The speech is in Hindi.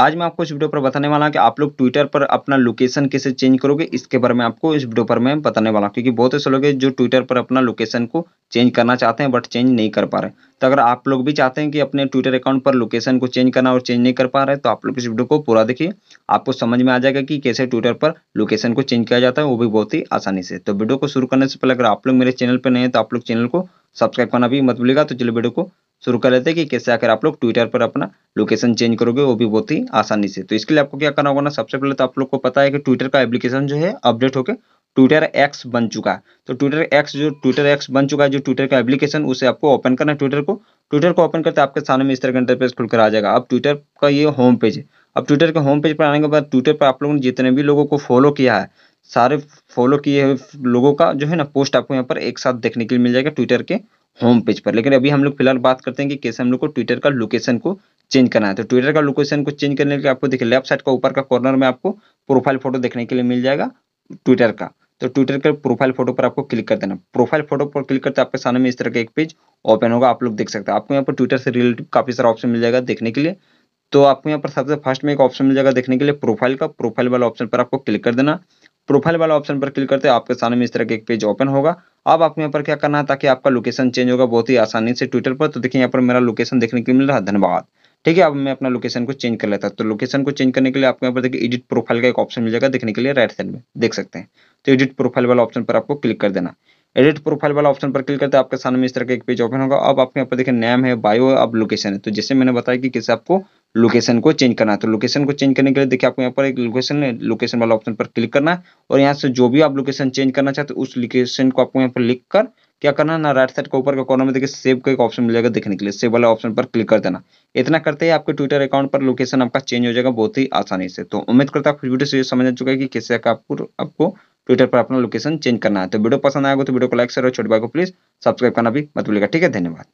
आज मैं आपको इस वीडियो पर बताने वाला हूँ कि आप लोग ट्विटर पर अपना लोकेशन कैसे चेंज करोगे इसके बारे में आपको इस वीडियो पर मैं बताने वाला हूँ क्योंकि बहुत ऐसे लोग हैं जो ट्विटर पर अपना लोकेशन को चेंज करना चाहते हैं बट चेंज नहीं कर पा रहे तो अगर आप लोग भी चाहते हैं कि अपने ट्विटर अकाउंट पर लोकेशन को चेंज करना और चेंज नहीं कर पा रहे तो आप लोग इस वीडियो को पूरा देखिए आपको समझ में आ जाएगा कि कैसे ट्विटर पर लोकेशन को चेंज किया जाता है वो भी बहुत ही आसानी से तो वीडियो को शुरू करने से पहले अगर आप लोग मेरे चैनल पर नहीं है तो आप लोग चैनल को सब्सक्राइब करना भी मत भूलेगा तो चलिए वीडियो को शुरू कर लेते हैं कि कैसे आकर आप लोग ट्विटर पर अपना लोकेशन चेंज करोगे वो भी बहुत ही आसानी से तो इसके लिए आपको क्या करना होगा ना सबसे पहले तो आप लोग को पता है कि ट्विटर का एप्लीकेशन जो है अपडेट होकर ट्विटर एक्स बन चुका है तो ट्विटर एक्स जो ट्विटर एक्स बन चुका है जो ट्विटर का एप्लीकेशन उसे आपको ओपन करना है ट्विटर को ट्विटर को ओपन करते आपके सामने में इस तरह का इंटरपेज खुलकर आ जाएगा अब ट्विटर का ये होम पेज है अब ट्विटर के होम पेज पर आने के बाद ट्विटर पर आप लोगों ने जितने भी लोगों को फॉलो किया है सारे फॉलो किए हुए लोगों का जो है ना पोस्ट आपको यहाँ पर एक साथ देखने के लिए मिल जाएगा ट्विटर के होम पेज पर लेकिन अभी हम लोग फिलहाल बात करते हैं कि कैसे हम लोग को ट्विटर का लोकेशन को चेंज करना है तो ट्विटर का लोकेशन को चेंज करने के लिए आपको देखिए लेफ्ट साइड का ऊपर का कॉर्नर में आपको प्रोफाइल फोटो देखने के लिए मिल जाएगा ट्विटर का तो ट्विटर के प्रोफाइल फोटो पर आपको क्लिक कर देना प्रोफाइल फोटो पर क्लिक करते आपके सामने में इस तरह का एक पेज ओपन होगा आप लोग देख सकते हैं आपको यहाँ पर ट्विटर से रिलेटेड काफी सारा ऑप्शन मिल जाएगा देखने के लिए तो आपको यहाँ पर सबसे फर्स्ट में एक ऑप्शन मिल जाएगा देखने के लिए प्रोफाइल का प्रोफाइल वाला ऑप्शन पर आपको क्लिक कर देना प्रोफाइल वाला ऑप्शन पर क्लिक करते हैं आपके सामने इस तरह का एक पेज ओपन होगा अब आपको यहाँ पर क्या करना है ताकि आपका लोकेशन चेंज होगा बहुत ही आसानी से ट्विटर पर तो देखिए यहाँ पर मेरा लोकेशन देखने को मिल रहा है धन्यवाद ठीक है अब मैं अपना लोकेशन को चेंज कर लेता तो लोकेशन को चेंज करने के लिए आपको यहाँ पर देखिए एडिट प्रोफाइल का एक ऑप्शन मिल जाएगा देखने के लिए राइट साइड में देख सकते हैं तो एडिट प्रोफाइल वाला ऑप्शन पर आपको क्लिक कर देना एडिट प्रोफाइल वाला ऑप्शन पर क्लिक करते हैं आपके सामने इस तरह का एक पेज ओपन होगा अब आपके यहाँ पर देखिए नेम है बायो अब लोकेशन है तो जैसे मैंने बताया कि किसे आपको लोकेशन को चेंज करना है तो लोकेशन को चेंज करने के लिए देखिए आपको यहाँ पर एक लोकेशन है लोकेशन वाला ऑप्शन पर क्लिक करना है और यहाँ से जो भी आप लोकेशन चेंज करना चाहते हो उस लोकेशन को आपको यहाँ पर लिख कर क्या करना है ना राइट साइड के ऊपर का कॉर्नर में देखिए सेव का एक ऑप्शन मिलेगा देखने के लिए सेव वाला ऑप्शन पर क्लिक कर देना इतना करते ही आपके ट्विटर अकाउंट पर लोकेशन आपका चेंज हो जाएगा बहुत ही आसानी से तो उम्मीद करता हूँ वीडियो से ये समझ आ चुका है कि कैसे आपको आपको ट्विटर पर अपना लोकेशन चेंज करना है तो वीडियो पसंद आएगा तो वीडियो को लाइक करो छोटे भाई को प्लीज सब्सक्राइब करना भी मत भूलिएगा ठीक है धन्यवाद